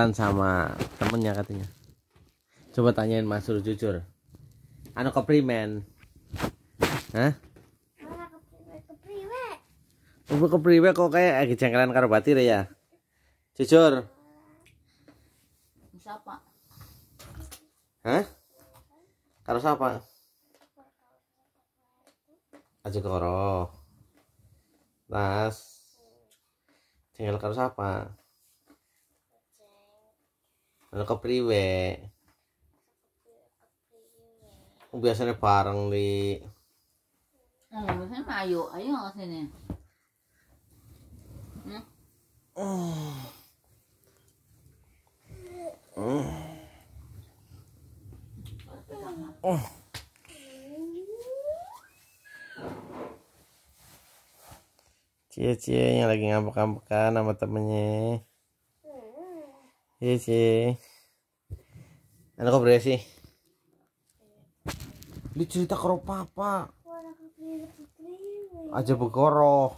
jalan sama temennya katanya. Coba tanyain Mas Cucur. jujur. Anu men Hah? Ibu we kok kayak lagi eh, jengkelan karo batir ya? Jujur. Siapa? Hah? Karo siapa? Aja koro. Mas. Jengkel karo siapa? Ano ka priwe? Biasanya parang di... Ano, biasanya maayo. Ayaw kasi niya. Hmm? Oh. Oh. Oh. Cie-cie yang lagi ngambek-ngambekan sama temennya. Iya sih. Anak kau sih. Lu cerita karo papa. Aja begoroh.